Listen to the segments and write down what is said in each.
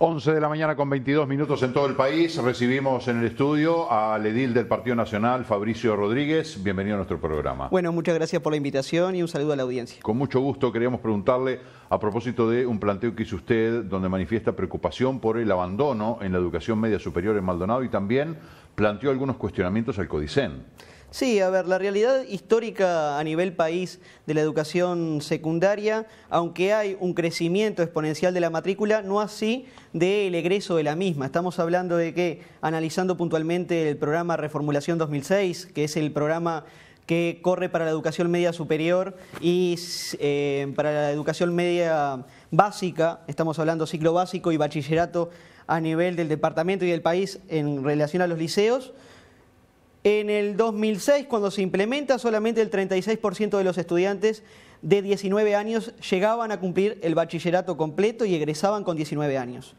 11 de la mañana con 22 minutos en todo el país. Recibimos en el estudio al edil del Partido Nacional, Fabricio Rodríguez. Bienvenido a nuestro programa. Bueno, muchas gracias por la invitación y un saludo a la audiencia. Con mucho gusto queríamos preguntarle a propósito de un planteo que hizo usted donde manifiesta preocupación por el abandono en la educación media superior en Maldonado y también planteó algunos cuestionamientos al CODICEN. Sí, a ver, la realidad histórica a nivel país de la educación secundaria, aunque hay un crecimiento exponencial de la matrícula, no así del egreso de la misma. Estamos hablando de que, analizando puntualmente el programa Reformulación 2006, que es el programa que corre para la educación media superior y eh, para la educación media básica, estamos hablando ciclo básico y bachillerato a nivel del departamento y del país en relación a los liceos, en el 2006, cuando se implementa, solamente el 36% de los estudiantes de 19 años llegaban a cumplir el bachillerato completo y egresaban con 19 años.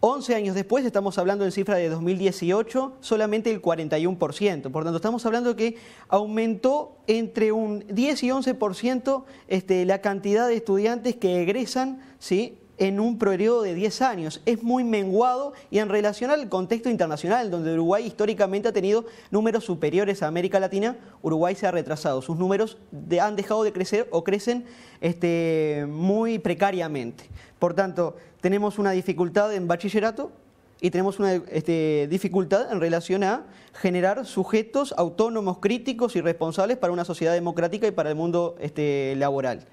11 años después, estamos hablando en cifra de 2018, solamente el 41%. Por tanto, estamos hablando que aumentó entre un 10 y 11% este, la cantidad de estudiantes que egresan ¿sí? en un periodo de 10 años. Es muy menguado y en relación al contexto internacional, donde Uruguay históricamente ha tenido números superiores a América Latina, Uruguay se ha retrasado. Sus números han dejado de crecer o crecen este, muy precariamente. Por tanto, tenemos una dificultad en bachillerato, y tenemos una este, dificultad en relación a generar sujetos autónomos, críticos y responsables para una sociedad democrática y para el mundo este, laboral.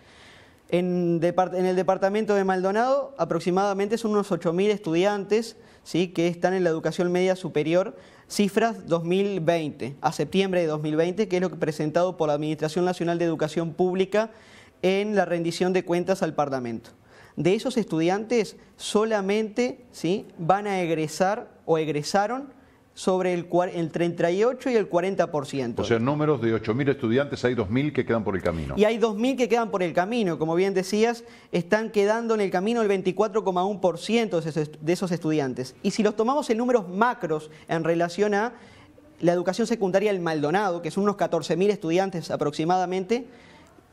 En, el departamento de Maldonado aproximadamente son unos 8.000 estudiantes ¿sí? que están en la educación media superior, cifras 2020, a septiembre de 2020, que es lo que presentado por la Administración Nacional de Educación Pública en la rendición de cuentas al Parlamento. De esos estudiantes solamente ¿sí? van a egresar o egresaron sobre el, el 38 y el 40%. O sea, números de 8.000 estudiantes, hay 2.000 que quedan por el camino. Y hay 2.000 que quedan por el camino. Como bien decías, están quedando en el camino el 24,1% de esos estudiantes. Y si los tomamos en números macros en relación a la educación secundaria del Maldonado, que son unos 14.000 estudiantes aproximadamente,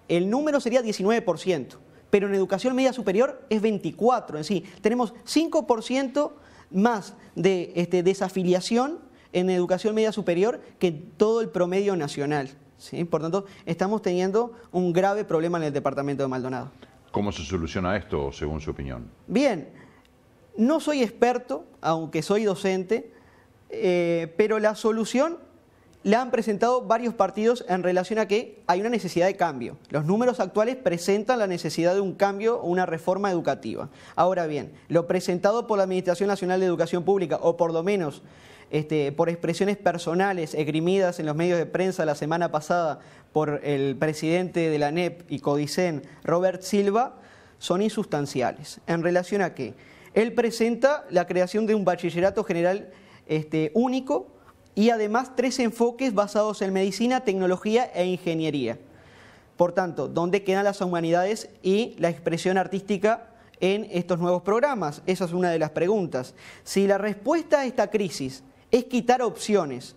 el número sería 19%. Pero en educación media superior es 24%. En sí, tenemos 5% más de, este, desafiliación en educación media superior que todo el promedio nacional. ¿sí? Por tanto, estamos teniendo un grave problema en el departamento de Maldonado. ¿Cómo se soluciona esto, según su opinión? Bien, no soy experto, aunque soy docente, eh, pero la solución le han presentado varios partidos en relación a que hay una necesidad de cambio. Los números actuales presentan la necesidad de un cambio o una reforma educativa. Ahora bien, lo presentado por la Administración Nacional de Educación Pública, o por lo menos este, por expresiones personales esgrimidas en los medios de prensa la semana pasada por el presidente de la NEP y CODICEN, Robert Silva, son insustanciales. En relación a que él presenta la creación de un bachillerato general este, único, y además tres enfoques basados en medicina, tecnología e ingeniería. Por tanto, ¿dónde quedan las humanidades y la expresión artística en estos nuevos programas? Esa es una de las preguntas. Si la respuesta a esta crisis es quitar opciones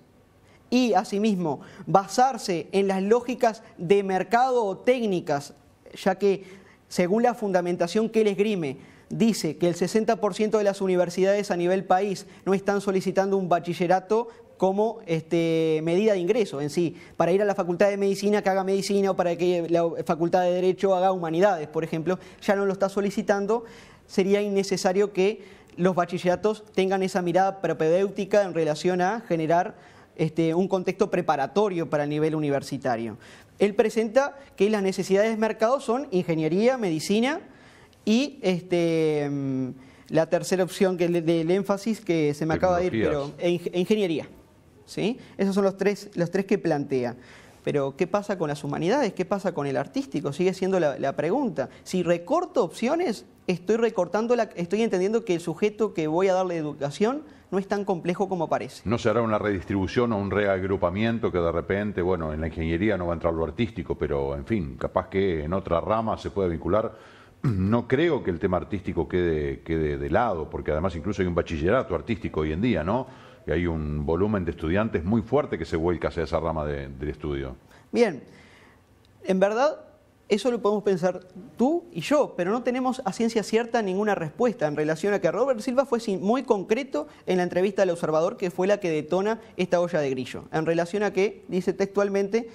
y asimismo basarse en las lógicas de mercado o técnicas, ya que según la fundamentación que él esgrime, dice que el 60% de las universidades a nivel país no están solicitando un bachillerato, como este, medida de ingreso en sí, para ir a la Facultad de Medicina que haga medicina o para que la Facultad de Derecho haga humanidades, por ejemplo, ya no lo está solicitando, sería innecesario que los bachilleratos tengan esa mirada propedéutica en relación a generar este, un contexto preparatorio para el nivel universitario. Él presenta que las necesidades de mercado son ingeniería, medicina y este, mm, la tercera opción que, del énfasis que se me acaba de ir, pero ingeniería. ¿sí? Esos son los tres, que plantea. Pero, ¿qué pasa con las humanidades? ¿Qué pasa con el artístico? Sigue siendo la, pregunta. Si recorto opciones, estoy recortando la, estoy entendiendo que el sujeto que voy a darle educación no es tan complejo como parece. ¿No se hará una redistribución o un reagrupamiento que de repente, bueno, en la ingeniería no va a entrar lo artístico, pero en fin, capaz que en otra rama se pueda vincular? No creo que el tema artístico quede, quede de lado, porque además incluso hay un bachillerato artístico hoy en día, ¿no? y hay un volumen de estudiantes muy fuerte que se vuelca hacia esa rama de, del estudio. Bien, en verdad eso lo podemos pensar tú y yo, pero no tenemos a ciencia cierta ninguna respuesta en relación a que Robert Silva fue muy concreto en la entrevista al observador, que fue la que detona esta olla de grillo. En relación a que, dice textualmente,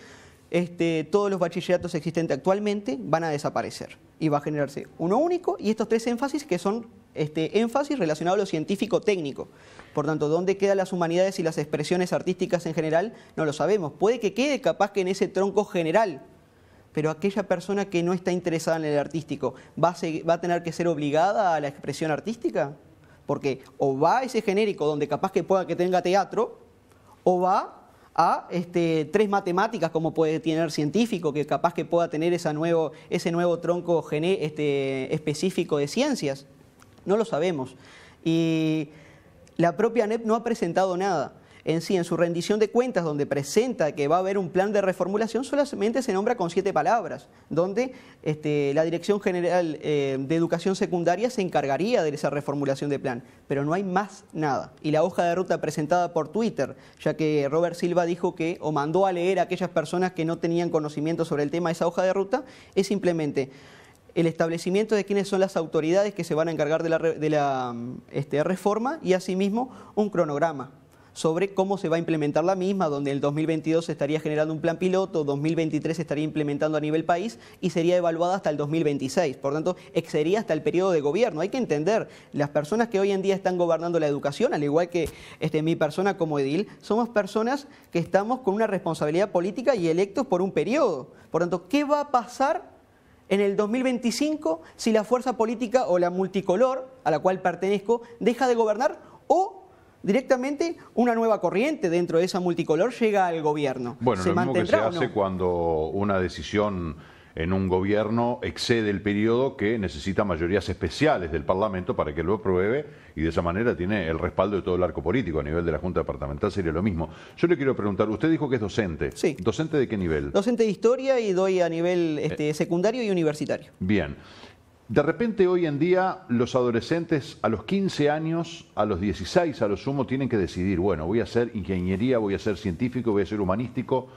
este, todos los bachilleratos existentes actualmente van a desaparecer y va a generarse uno único y estos tres énfasis que son este, énfasis relacionado a lo científico-técnico. Por tanto, ¿dónde quedan las humanidades y las expresiones artísticas en general? No lo sabemos. Puede que quede capaz que en ese tronco general, pero aquella persona que no está interesada en el artístico, ¿va a, tener que ser obligada a la expresión artística? Porque o va a ese genérico donde capaz que pueda que tenga teatro, o va a este, tres matemáticas como puede tener científico, que capaz que pueda tener esa nuevo, ese nuevo tronco este, específico de ciencias. No lo sabemos. Y la propia ANEP no ha presentado nada. En sí, en su rendición de cuentas, donde presenta que va a haber un plan de reformulación, solamente se nombra con siete palabras, donde este, la Dirección General eh, de Educación Secundaria se encargaría de esa reformulación de plan, pero no hay más nada. Y la hoja de ruta presentada por Twitter, ya que Robert Silva dijo que, o mandó a leer a aquellas personas que no tenían conocimiento sobre el tema, esa hoja de ruta, es simplemente el establecimiento de quiénes son las autoridades que se van a encargar de la, mm, este, reforma y asimismo un cronograma sobre cómo se va a implementar la misma, donde el 2022 se estaría generando un plan piloto, 2023 se estaría implementando a nivel país y sería evaluada hasta el 2026. Por tanto, excedería hasta el periodo de gobierno. Hay que entender, las personas que hoy en día están gobernando la educación, al igual que este, mi persona como edil, somos personas que estamos con una responsabilidad política y electos por un periodo. Por tanto, ¿qué va a pasar en el 2025 si la fuerza política o la multicolor a la cual pertenezco deja de gobernar o directamente una nueva corriente dentro de esa multicolor llega al gobierno. Bueno, ¿Se lo mismo que se hace cuando una decisión en un gobierno excede el periodo que necesita mayorías especiales del Parlamento para que lo apruebe y de esa manera tiene el respaldo de todo el arco político. A nivel de la Junta Departamental sería lo mismo. Yo le quiero preguntar, usted dijo que es docente. Sí. ¿Docente de qué nivel? Docente de historia y doy a nivel eh. este, secundario y universitario. Bien. De repente hoy en día los adolescentes a los 15 años, a los 16 a lo sumo, tienen que decidir, bueno, voy a ser ingeniería, voy a ser científico, voy a ser humanístico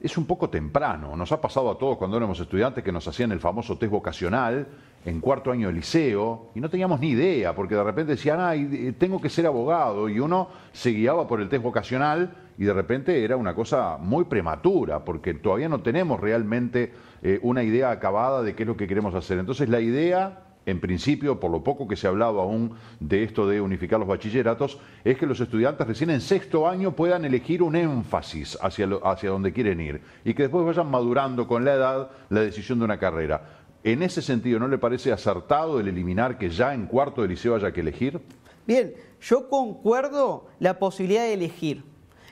es un poco temprano. Nos ha pasado a todos cuando éramos estudiantes que nos hacían el famoso test vocacional en cuarto año de liceo y no teníamos ni idea, porque de repente decían, ah, tengo que ser abogado, y uno se guiaba por el test vocacional y de repente era una cosa muy prematura, porque todavía no tenemos realmente eh, una idea acabada de qué es lo que queremos hacer. Entonces la idea en principio, por lo poco que se ha hablado aún de esto de unificar los bachilleratos, es que los estudiantes recién en sexto año puedan elegir un énfasis hacia, hacia donde quieren ir y que después vayan madurando con la edad la decisión de una carrera. ¿En ese sentido no le parece acertado el eliminar que ya en cuarto de liceo haya que elegir? Bien, yo concuerdo la posibilidad de elegir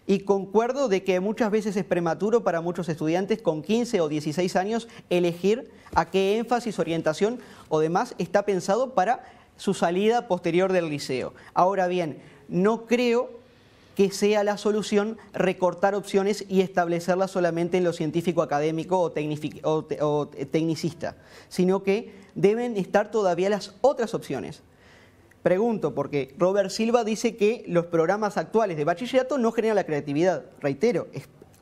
y concuerdo de que muchas veces es prematuro para muchos estudiantes con 15 o 16 años elegir a qué énfasis, orientación o demás está pensado para su salida posterior del liceo. Ahora bien, no creo que sea la solución recortar opciones y establecerlas solamente en lo científico académico o, tecnicista, sino que deben estar todavía las otras opciones. Pregunto, porque Robert Silva dice que los programas actuales de bachillerato no generan la creatividad. Reitero,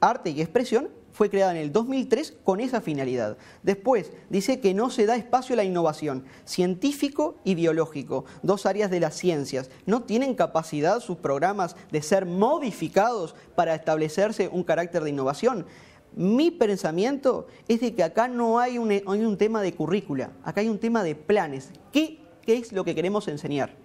arte y expresión fue creada en el 2003 con esa finalidad. Después, dice que no se da espacio a la innovación, científico y biológico, dos áreas de las ciencias. No tienen capacidad sus programas de ser modificados para establecerse un carácter de innovación. Mi pensamiento es de que acá no hay un, un tema de currícula, acá hay un tema de planes. ¿Qué qué es lo que queremos enseñar.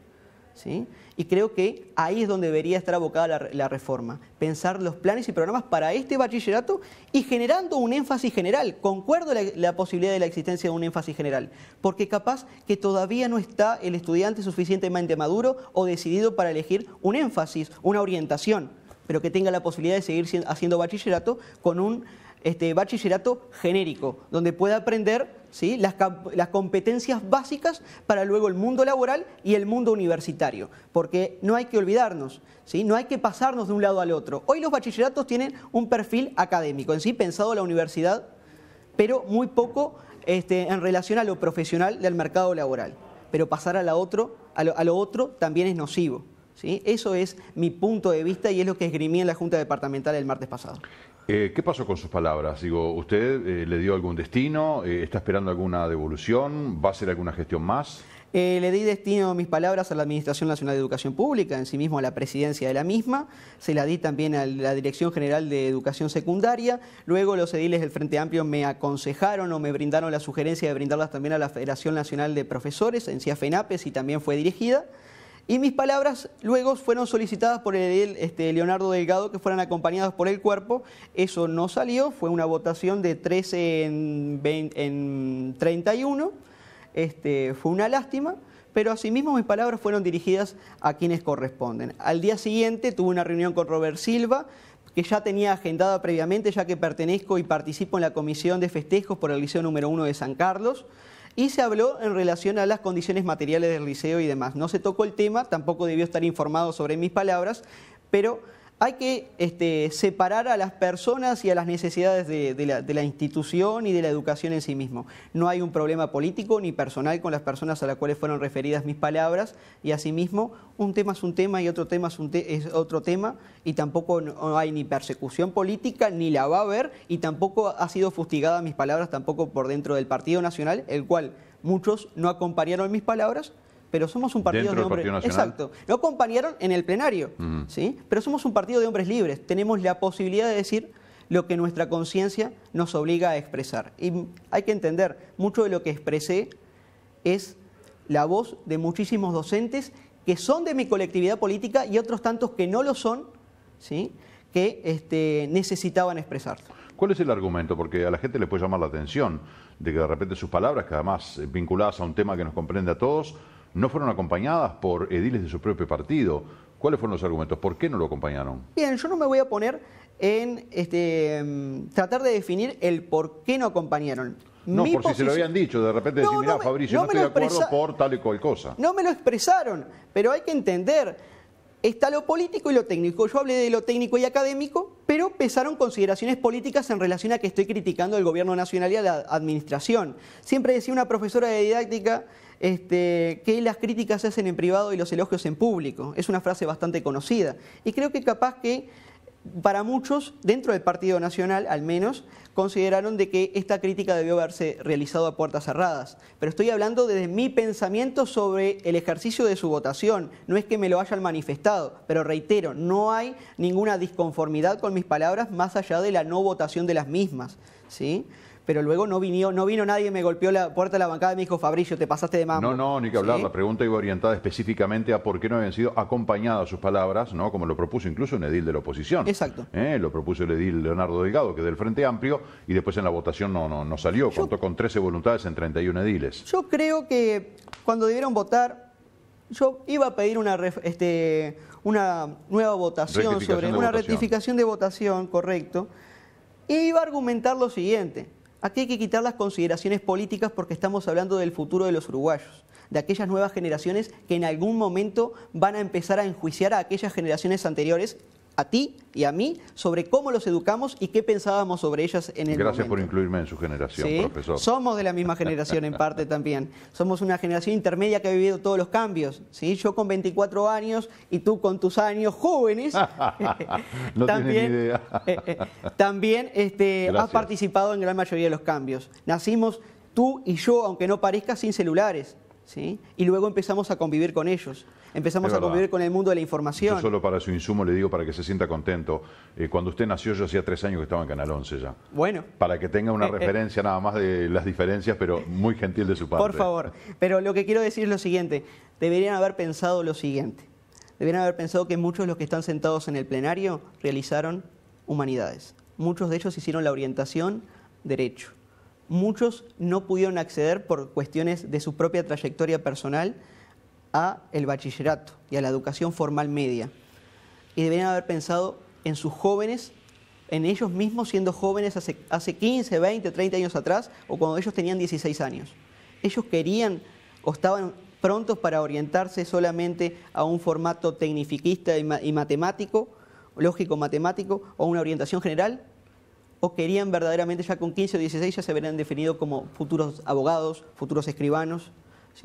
¿Sí? Y creo que ahí es donde debería estar abocada la, reforma, pensar los planes y programas para este bachillerato y generando un énfasis general. Concuerdo la, posibilidad de la existencia de un énfasis general, porque capaz que todavía no está el estudiante suficientemente maduro o decidido para elegir un énfasis, una orientación, pero que tenga la posibilidad de seguir haciendo bachillerato con un este, bachillerato genérico, donde pueda aprender las, competencias básicas para luego el mundo laboral y el mundo universitario, porque no hay que olvidarnos, no hay que pasarnos de un lado al otro. Hoy los bachilleratos tienen un perfil académico, en sí pensado la universidad, pero muy poco este, en relación a lo profesional del mercado laboral. Pero pasar a, otro, a, lo, otro también es nocivo. Eso es mi punto de vista y es lo que esgrimí en la Junta Departamental el martes pasado. Eh, ¿Qué pasó con sus palabras? Digo, ¿usted eh, le dio algún destino? Eh, ¿Está esperando alguna devolución? ¿Va a hacer alguna gestión más? le di destino a mis palabras a la Administración Nacional de Educación Pública, en sí mismo a la presidencia de la misma, se la di también a la Dirección General de Educación Secundaria, luego los ediles del Frente Amplio me aconsejaron o me brindaron la sugerencia de brindarlas también a la Federación Nacional de Profesores, en CIAFENAPES, y también fue dirigida. Y mis palabras luego fueron solicitadas por el, este, Leonardo Delgado que fueran acompañadas por el cuerpo. Eso no salió, fue una votación de 13 en, 31. Este, fue una lástima pero asimismo mis palabras fueron dirigidas a quienes corresponden. Al día siguiente tuve una reunión con Robert Silva, que ya tenía agendada previamente, ya que pertenezco y participo en la Comisión de Festejos por el Liceo número 1 de San Carlos y se habló en relación a las condiciones materiales del liceo y demás. No se tocó el tema, tampoco debió estar informado sobre mis palabras, pero hay que este, separar a las personas y a las necesidades de, la, institución y de la educación en sí mismo. No hay un problema político ni personal con las personas a las cuales fueron referidas mis palabras y asimismo un tema es un tema y otro tema es, otro tema y tampoco hay ni persecución política ni la va a haber y tampoco ha sido fustigada mis palabras tampoco por dentro del Partido Nacional, el cual muchos no acompañaron mis palabras pero somos un partido de hombres libres. Exacto. No acompañaron en el plenario, ¿sí? Pero somos un partido de hombres libres. Tenemos la posibilidad de decir lo que nuestra conciencia nos obliga a expresar. Y hay que entender, mucho de lo que expresé es la voz de muchísimos docentes que son de mi colectividad política y otros tantos que no lo son, ¿sí? que este, necesitaban expresarse. ¿Cuál es el argumento? Porque a la gente le puede llamar la atención de que de repente sus palabras, que además vinculadas a un tema que nos comprende a todos, no fueron acompañadas por ediles de su propio partido. ¿Cuáles fueron los argumentos? ¿Por qué no lo acompañaron? Bien, yo no me voy a poner en este, em, tratar de definir el por qué no acompañaron. No, por si se lo habían dicho, de repente decir, Fabricio, no, estoy de acuerdo por tal y cual cosa. No me lo expresaron, pero hay que entender, está lo político y lo técnico. Yo hablé de lo técnico y académico, pero pesaron consideraciones políticas en relación a que estoy criticando al gobierno nacional y a la administración. Siempre decía una profesora de didáctica este, que las críticas se hacen en privado y los elogios en público. Es una frase bastante conocida. Y creo que capaz que para muchos, dentro del Partido Nacional al menos, consideraron de que esta crítica debió haberse realizado a puertas cerradas. Pero estoy hablando desde mi pensamiento sobre el ejercicio de su votación. No es que me lo hayan manifestado, pero reitero, no hay ninguna disconformidad con mis palabras más allá de la no votación de las mismas. ¿sí? pero luego no vino, no vino nadie, me golpeó la puerta de la bancada y me dijo, Fabricio, te pasaste de mano. No, no, ni que hablar. La pregunta iba orientada específicamente a por qué no habían sido acompañadas sus palabras, ¿no? Como lo propuso incluso un edil de la oposición. Exacto. ¿Eh? Lo propuso el edil Leonardo Delgado, que es del Frente Amplio, y después en la votación no, no, salió. contó con 13 voluntades en 31 ediles. Yo creo que cuando debieron votar, yo iba a pedir una, este, una nueva votación sobre una rectificación de votación, correcto, y e iba a argumentar lo siguiente. Aquí hay que quitar las consideraciones políticas porque estamos hablando del futuro de los uruguayos, de aquellas nuevas generaciones que en algún momento van a empezar a enjuiciar a aquellas generaciones anteriores a ti y a mí sobre cómo los educamos y qué pensábamos sobre ellas en el Gracias por incluirme en su generación, profesor. Somos de la misma generación en parte también. Somos una generación intermedia que ha vivido todos los cambios. ¿sí? Yo con 24 años y tú con tus años jóvenes. no también, ni idea. Eh, eh, también este, has participado en gran mayoría de los cambios. Nacimos tú y yo, aunque no parezca, sin celulares y luego empezamos a convivir con ellos. Empezamos a convivir con el mundo de la información. Yo solo para su insumo le digo para que se sienta contento. Eh, cuando usted nació, yo hacía tres años que estaba en Canal 11 ya. Bueno. Para que tenga una eh, eh. referencia nada más de las diferencias, pero muy gentil de su parte. Por favor. Pero lo que quiero decir es lo siguiente. Deberían haber pensado lo siguiente. Deberían haber pensado que muchos de los que están sentados en el plenario realizaron humanidades. Muchos de ellos hicieron la orientación derecho muchos no pudieron acceder por cuestiones de su propia trayectoria personal a el bachillerato y a la educación formal media. Y deberían haber pensado en sus jóvenes, en ellos mismos siendo jóvenes hace, 15, 20, 30 años atrás o cuando ellos tenían 16 años. Ellos querían o estaban prontos para orientarse solamente a un formato tecnifiquista y matemático, lógico matemático o una orientación general o querían verdaderamente ya con 15 o 16 ya se verían definidos como futuros abogados, futuros escribanos?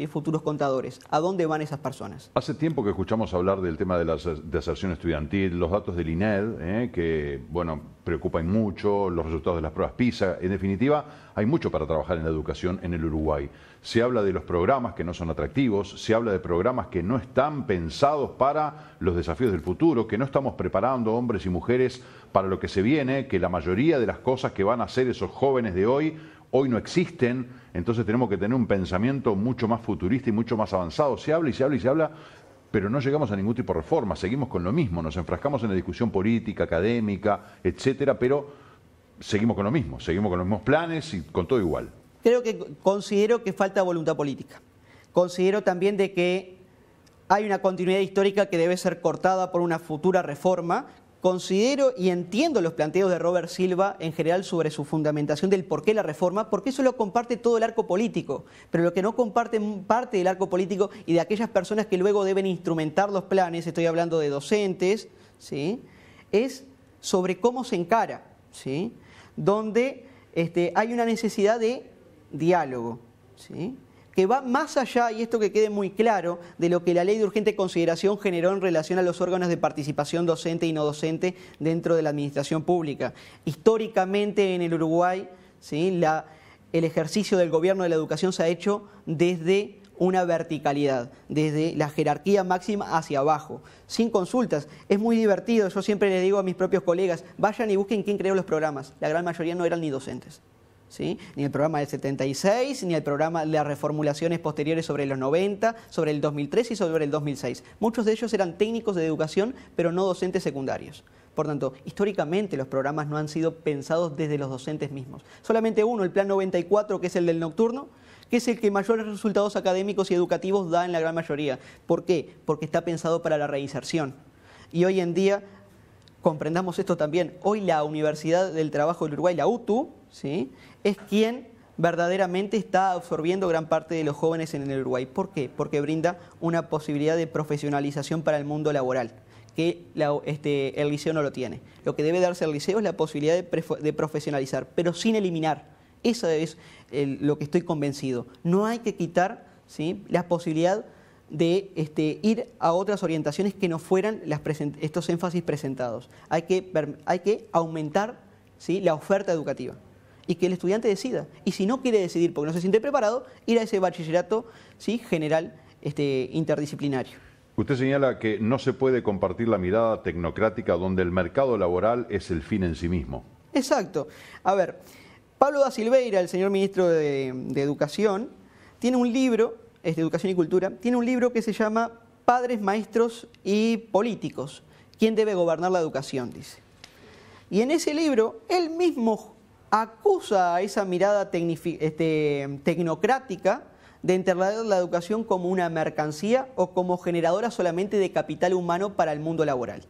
futuros contadores. ¿A dónde van esas personas? Hace tiempo que escuchamos hablar del tema de la deserción estudiantil, los datos del INED, ¿eh? que, bueno, preocupan mucho, los resultados de las pruebas PISA. En definitiva, hay mucho para trabajar en la educación en el Uruguay. Se habla de los programas que no son atractivos, se habla de programas que no están pensados para los desafíos del futuro, que no estamos preparando hombres y mujeres para lo que se viene, que la mayoría de las cosas que van a hacer esos jóvenes de hoy hoy no existen, entonces tenemos que tener un pensamiento mucho más futurista y mucho más avanzado. Se habla y se habla y se habla, pero no llegamos a ningún tipo de reforma, seguimos con lo mismo, nos enfrascamos en la discusión política, académica, etcétera, pero seguimos con lo mismo, seguimos con los mismos planes y con todo igual. Creo que considero que falta voluntad política. Considero también de que hay una continuidad histórica que debe ser cortada por una futura reforma Considero y entiendo los planteos de Robert Silva en general sobre su fundamentación del por qué la reforma, porque eso lo comparte todo el arco político, pero lo que no comparte parte del arco político y de aquellas personas que luego deben instrumentar los planes, estoy hablando de docentes, ¿sí? es sobre cómo se encara, ¿sí? donde este, hay una necesidad de diálogo. ¿sí? que va más allá, y esto que quede muy claro, de lo que la ley de urgente consideración generó en relación a los órganos de participación docente y no docente dentro de la administración pública. Históricamente en el Uruguay, el ejercicio del gobierno de la educación se ha hecho desde una verticalidad, desde la jerarquía máxima hacia abajo, sin consultas. Es muy divertido, yo siempre le digo a mis propios colegas, vayan y busquen quién creó los programas. La gran mayoría no eran ni docentes ni el programa del 76, ni el programa las reformulaciones posteriores sobre los 90, sobre el 2003 y sobre el 2006. Muchos de ellos eran técnicos de educación, pero no docentes secundarios. Por tanto, históricamente los programas no han sido pensados desde los docentes mismos. Solamente uno, el Plan 94, que es el del nocturno, que es el que mayores resultados académicos y educativos da en la gran mayoría. ¿Por qué? Porque está pensado para la reinserción. Y hoy en día comprendamos esto también, hoy la Universidad del Trabajo del Uruguay, la UTU, ¿sí? es quien verdaderamente está absorbiendo gran parte de los jóvenes en el Uruguay. ¿Por qué? Porque brinda una posibilidad de profesionalización para el mundo laboral, que este, el liceo no lo tiene. Lo que debe darse al liceo es la posibilidad de, profesionalizar, pero sin eliminar. Eso es lo que estoy convencido. No hay que quitar ¿sí? la posibilidad de este, ir a otras orientaciones que no fueran estos énfasis presentados. Hay que, hay que aumentar la oferta educativa y que el estudiante decida. Y si no quiere decidir porque no se siente preparado, ir a ese bachillerato ¿sí? general este, interdisciplinario. Usted señala que no se puede compartir la mirada tecnocrática donde el mercado laboral es el fin en sí mismo. Exacto. A ver, Pablo da Silveira, el señor ministro de Educación, tiene un libro este, Educación y Cultura, tiene un libro que se llama Padres, Maestros y Políticos. ¿Quién debe gobernar la educación? Dice. Y en ese libro, él mismo acusa a esa mirada este, tecnocrática de enterrar la educación como una mercancía o como generadora solamente de capital humano para el mundo laboral.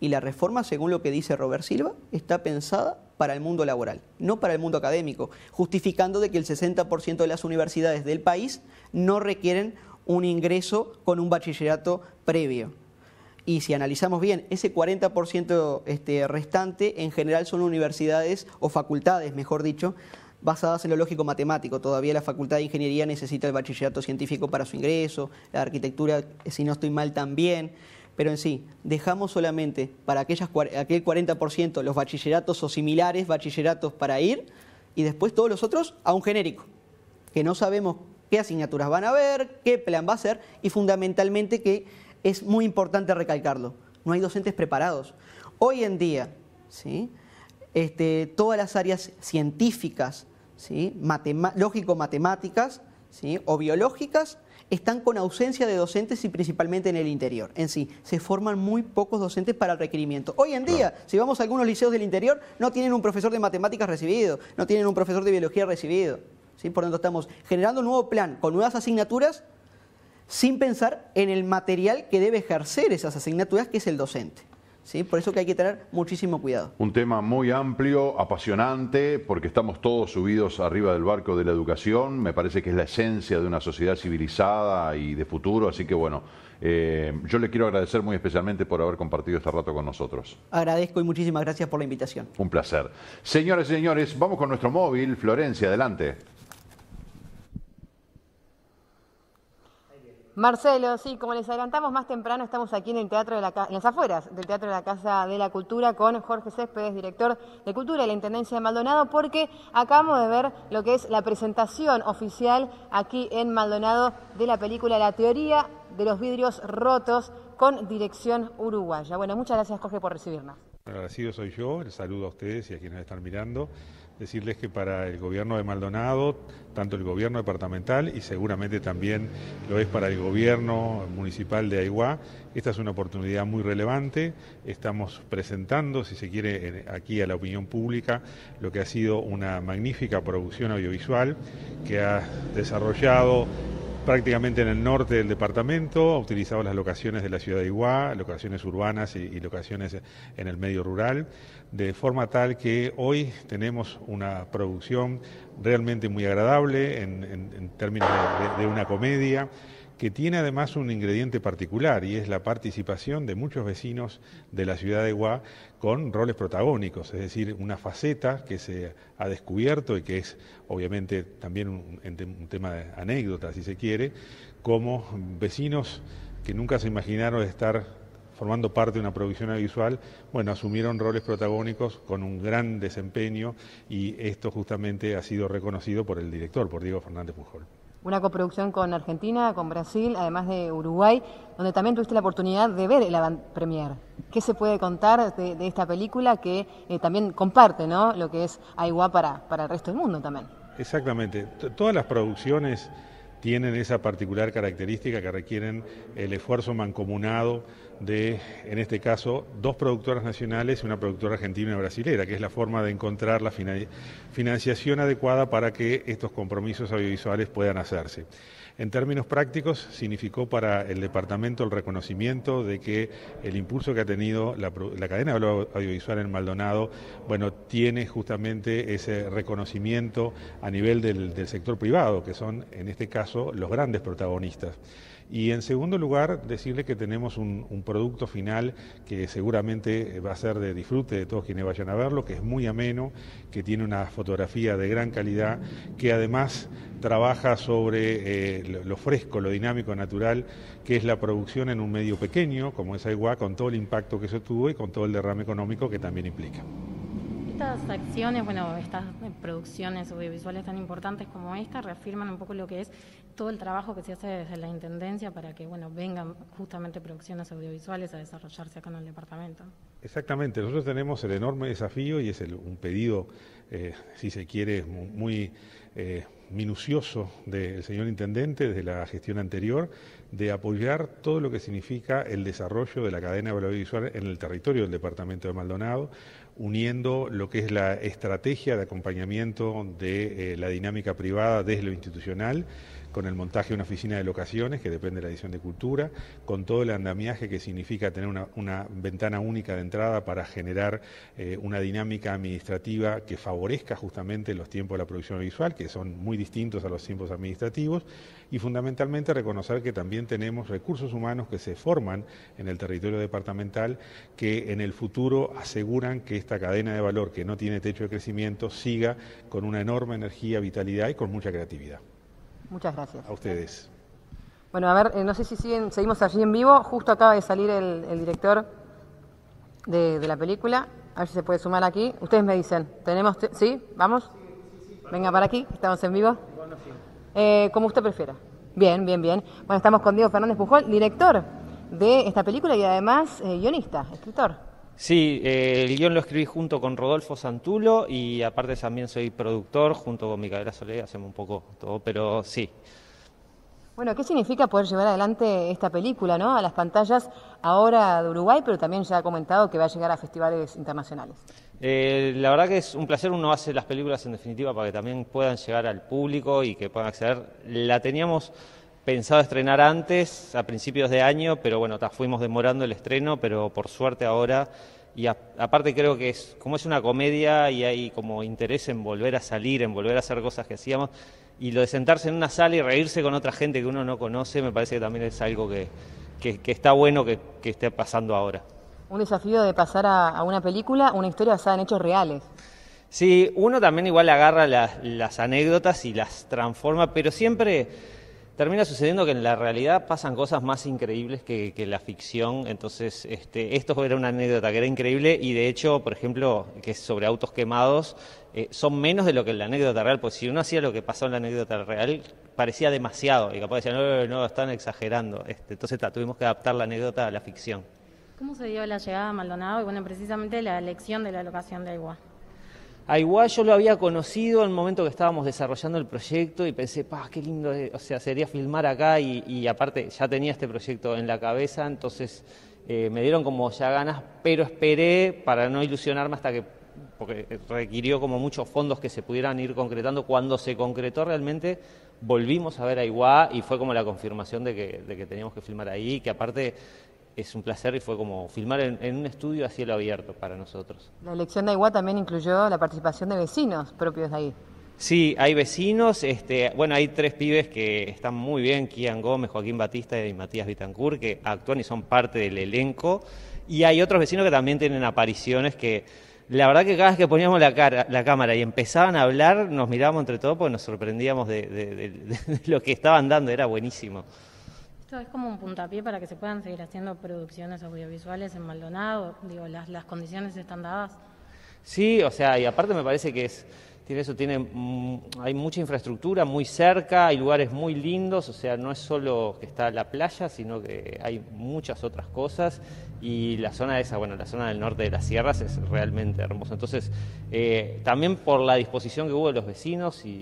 Y la reforma, según lo que dice Robert Silva, está pensada para el mundo laboral, no para el mundo académico, justificando de que el 60% de las universidades del país no requieren un ingreso con un bachillerato previo. Y si analizamos bien, ese 40% este, restante en general son universidades o facultades, mejor dicho, basadas en lo lógico matemático. Todavía la Facultad de Ingeniería necesita el bachillerato científico para su ingreso, la arquitectura, si no estoy mal, también pero en sí, dejamos solamente para aquellas, aquel 40% los bachilleratos o similares bachilleratos para ir y después todos los otros a un genérico, que no sabemos qué asignaturas van a haber, qué plan va a ser y fundamentalmente que es muy importante recalcarlo, no hay docentes preparados. Hoy en día, ¿sí? Este, todas las áreas científicas, ¿sí? lógico-matemáticas ¿sí? o biológicas, están con ausencia de docentes y principalmente en el interior. En sí, se forman muy pocos docentes para el requerimiento. Hoy en día, si vamos a algunos liceos del interior, no tienen un profesor de matemáticas recibido, no tienen un profesor de biología recibido. ¿sí? Por lo tanto, estamos generando un nuevo plan con nuevas asignaturas sin pensar en el material que debe ejercer esas asignaturas, que es el docente. ¿sí? Por eso que hay que tener muchísimo cuidado. Un tema muy amplio, apasionante, porque estamos todos subidos arriba del barco de la educación. Me parece que es la esencia de una sociedad civilizada y de futuro. Así que bueno, eh, yo le quiero agradecer muy especialmente por haber compartido este rato con nosotros. Agradezco y muchísimas gracias por la invitación. Un placer. Señoras y señores, vamos con nuestro móvil. Florencia, adelante. Marcelo, sí, como les adelantamos más temprano, estamos aquí en el Teatro de las afueras del Teatro de la Casa de la Cultura con Jorge Céspedes, director de Cultura de la Intendencia de Maldonado, porque acabamos de ver lo que es la presentación oficial aquí en Maldonado de la película La teoría de los vidrios rotos con dirección uruguaya. Bueno, muchas gracias Jorge por recibirnos. Agradecido soy yo, les saludo a ustedes y a quienes están mirando decirles que para el gobierno de Maldonado, tanto el gobierno departamental y seguramente también lo es para el gobierno municipal de Aiguá, esta es una oportunidad muy relevante. Estamos presentando, si se quiere, aquí a la opinión pública lo que ha sido una magnífica producción audiovisual que ha desarrollado prácticamente en el norte del departamento, ha utilizado las locaciones de la ciudad de Iguá, locaciones urbanas y, locaciones en el medio rural, de forma tal que hoy tenemos una producción realmente muy agradable en, términos de una comedia que tiene además un ingrediente particular y es la participación de muchos vecinos de la ciudad de Guá con roles protagónicos, es decir, una faceta que se ha descubierto y que es obviamente también un, tema de anécdota, si se quiere, como vecinos que nunca se imaginaron estar formando parte de una producción audiovisual, bueno, asumieron roles protagónicos con un gran desempeño y esto justamente ha sido reconocido por el director, por Diego Fernández Pujol una coproducción con Argentina, con Brasil, además de Uruguay, donde también tuviste la oportunidad de ver el avant premier. ¿Qué se puede contar de, esta película que eh, también comparte ¿no? lo que es Aigua para, para el resto del mundo también? Exactamente. Todas las producciones tienen esa particular característica que requieren el esfuerzo mancomunado de, en este caso, dos productoras nacionales y una productora argentina y una brasilera, que es la forma de encontrar la financiación adecuada para que estos compromisos audiovisuales puedan hacerse. En términos prácticos, significó para el departamento el reconocimiento de que el impulso que ha tenido la, cadena audiovisual en Maldonado, bueno, tiene justamente ese reconocimiento a nivel del sector privado, que son, en este caso, los grandes protagonistas. Y en segundo lugar, decirle que tenemos un, producto final que seguramente va a ser de disfrute de todos quienes vayan a verlo, que es muy ameno, que tiene una fotografía de gran calidad, que además trabaja sobre eh, lo fresco, lo dinámico, natural, que es la producción en un medio pequeño, como es Aigua, con todo el impacto que eso tuvo y con todo el derrame económico que también implica estas acciones, bueno, estas eh, producciones audiovisuales tan importantes como esta reafirman un poco lo que es todo el trabajo que se hace desde la Intendencia para que, bueno, vengan justamente producciones audiovisuales a desarrollarse acá en el departamento. Exactamente, nosotros tenemos el enorme desafío y es un pedido, eh, si se quiere, muy... Eh, minucioso del señor intendente desde la gestión anterior de apoyar todo lo que significa el desarrollo de la cadena audiovisual en el territorio del departamento de Maldonado, uniendo lo que es la estrategia de acompañamiento de eh, la dinámica privada desde lo institucional con el montaje de una oficina de locaciones que depende de la edición de cultura, con todo el andamiaje que significa tener una, ventana única de entrada para generar eh, una dinámica administrativa que favorezca justamente los tiempos de la producción visual, que son muy distintos a los tiempos administrativos, y fundamentalmente reconocer que también tenemos recursos humanos que se forman en el territorio departamental que en el futuro aseguran que esta cadena de valor que no tiene techo de crecimiento siga con una enorme energía, vitalidad y con mucha creatividad. Muchas gracias. A ustedes. Bueno, a ver, eh, no sé si siguen, seguimos allí en vivo. Justo acaba de salir el, director de, la película. A ver si se puede sumar aquí. Ustedes me dicen, ¿tenemos? ¿Sí? ¿Vamos? Venga para aquí, estamos en vivo. Eh, como usted prefiera. Bien, bien, bien. Bueno, estamos con Diego Fernández Pujol, director de esta película y además eh, guionista, escritor. Sí, eh, el guión lo escribí junto con Rodolfo Santulo y aparte también soy productor, junto con Micaela Solé hacemos un poco todo, pero sí. Bueno, ¿qué significa poder llevar adelante esta película ¿no? a las pantallas ahora de Uruguay, pero también ya ha comentado que va a llegar a festivales internacionales? Eh, la verdad que es un placer, uno hace las películas en definitiva para que también puedan llegar al público y que puedan acceder. La teníamos pensado estrenar antes, a principios de año, pero bueno, fuimos demorando el estreno, pero por suerte ahora. Y aparte creo que es, como es una comedia y hay como interés en volver a salir, en volver a hacer cosas que hacíamos, y lo de sentarse en una sala y reírse con otra gente que uno no conoce, me parece que también es algo que, está bueno que, esté pasando ahora. Un desafío de pasar a, una película, una historia basada en hechos reales. Sí, uno también igual agarra las anécdotas y las transforma, pero siempre termina sucediendo que en la realidad pasan cosas más increíbles que, la ficción. Entonces, este, esto era una anécdota que era increíble y de hecho, por ejemplo, que sobre autos quemados, eh, son menos de lo que la anécdota real, porque si uno hacía lo que pasó en la anécdota real, parecía demasiado y capaz decían, no, no, están exagerando. Este, entonces, tuvimos que adaptar la anécdota a la ficción. ¿Cómo se dio la llegada a Maldonado y bueno, precisamente la elección de la locación de agua? A Igual yo lo había conocido en el momento que estábamos desarrollando el proyecto y pensé, pa, qué lindo, o sea, sería filmar acá y, aparte ya tenía este proyecto en la cabeza, entonces eh, me dieron como ya ganas, pero esperé para no ilusionarme hasta que, porque requirió como muchos fondos que se pudieran ir concretando. Cuando se concretó realmente, volvimos a ver a Iguá y fue como la confirmación de que, de que teníamos que filmar ahí, que aparte es un placer y fue como filmar en, un estudio a cielo abierto para nosotros. La elección de Aigua también incluyó la participación de vecinos propios de ahí. Sí, hay vecinos, este, bueno, hay tres pibes que están muy bien, Kian Gómez, Joaquín Batista y Matías Vitancur, que actúan y son parte del elenco, y hay otros vecinos que también tienen apariciones que la verdad que cada vez que poníamos la, cámara y empezaban a hablar, nos mirábamos entre todos porque nos sorprendíamos de lo que estaban dando, era buenísimo es como un puntapié para que se puedan seguir haciendo producciones audiovisuales en Maldonado. Digo, las, las condiciones están dadas. Sí, o sea, y aparte me parece que es tiene eso, tiene, mm, hay mucha infraestructura muy cerca, hay lugares muy lindos, o sea, no es solo que está la playa, sino que hay muchas otras cosas y la zona esa, bueno, la zona del norte de las sierras es realmente hermosa. Entonces, eh, también por la disposición que hubo de los vecinos y,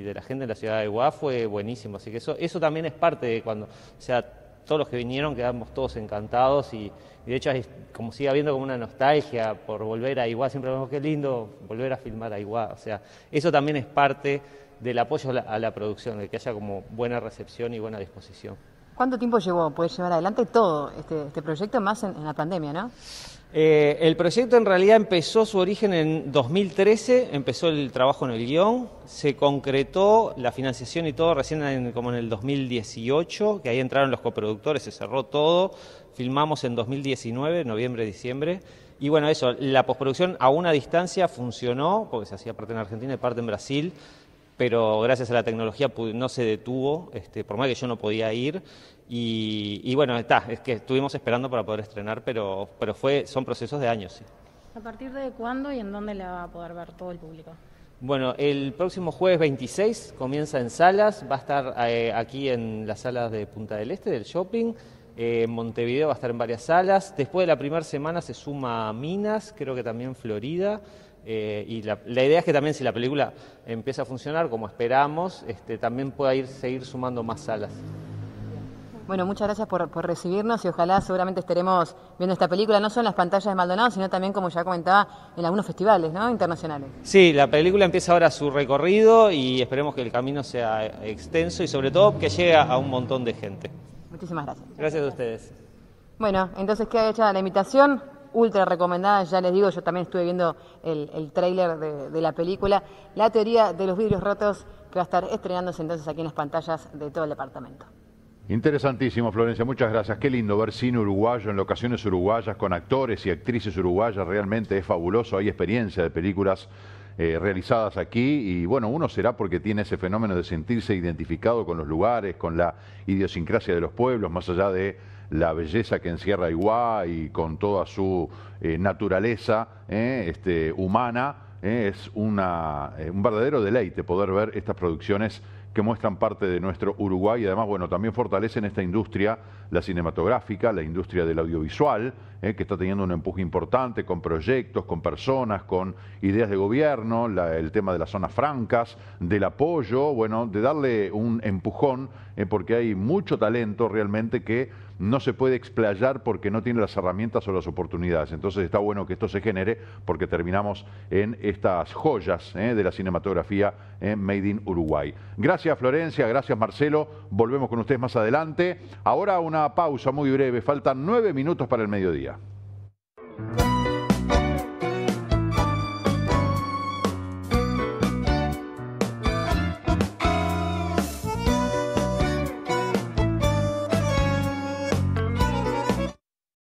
de la gente de la ciudad de Guá fue buenísimo, así que eso, eso también es parte de cuando, todos los que vinieron quedamos todos encantados y, de hecho como sigue habiendo como una nostalgia por volver a Iguá, siempre vemos que lindo volver a filmar a Iguá, o sea, eso también es parte del apoyo a la, producción, de que haya como buena recepción y buena disposición. ¿Cuánto tiempo llevó, poder llevar adelante todo este, este, proyecto, más en, en la pandemia, no? Eh, el proyecto en realidad empezó su origen en 2013, empezó el trabajo en el guión, se concretó la financiación y todo recién como en el 2018, que ahí entraron los coproductores, se cerró todo, filmamos en 2019, noviembre, diciembre, y bueno, eso, la postproducción a una distancia funcionó, porque se hacía parte en Argentina y parte en Brasil, pero gracias a la tecnología no se detuvo, este, por más que yo no podía ir. Y, bueno, está, es que estuvimos esperando para poder estrenar, pero, pero fue, son procesos de años. ¿A partir de cuándo y en dónde la va a poder ver todo el público? Bueno, el próximo jueves 26 comienza en salas, va a estar eh, aquí en las salas de Punta del Este, del shopping. Eh, Montevideo va a estar en varias salas. Después de la primera semana se suma Minas, creo que también Florida. Eh, y la, la, idea es que también si la película empieza a funcionar como esperamos, este, también pueda ir, seguir sumando más salas. Bueno, muchas gracias por, recibirnos y ojalá seguramente estaremos viendo esta película, no solo en las pantallas de Maldonado, sino también, como ya comentaba, en algunos festivales internacionales. Sí, la película empieza ahora su recorrido y esperemos que el camino sea extenso y sobre todo que llegue a un montón de gente. Muchísimas gracias. Gracias a ustedes. Bueno, entonces qué queda hecha la invitación ultra recomendada, ya les digo, yo también estuve viendo el, el tráiler de, la película, la teoría de los vidrios rotos que va a estar estrenándose entonces aquí en las pantallas de todo el departamento. Interesantísimo, Florencia, muchas gracias. Qué lindo ver cine uruguayo en locaciones uruguayas, con actores y actrices uruguayas, realmente es fabuloso, hay experiencia de películas eh, realizadas aquí y bueno, uno será porque tiene ese fenómeno de sentirse identificado con los lugares, con la idiosincrasia de los pueblos, más allá de la belleza que encierra Iguá y con toda su eh, naturaleza eh, este, humana. Eh, es una, un verdadero deleite poder ver estas producciones que muestran parte de nuestro Uruguay y además, bueno, también fortalecen esta industria, la cinematográfica, la industria del audiovisual, que está teniendo un empuje importante con proyectos, con personas, con ideas de gobierno, el tema de las zonas francas, del apoyo, bueno, de darle un empujón eh, porque hay mucho talento realmente que no se puede explayar porque no tiene las herramientas o las oportunidades. Entonces está bueno que esto se genere porque terminamos en estas joyas eh, de la cinematografía en eh, Made in Uruguay. Gracias Florencia, gracias Marcelo, volvemos con ustedes más adelante. Ahora una pausa muy breve, faltan nueve minutos para el mediodía.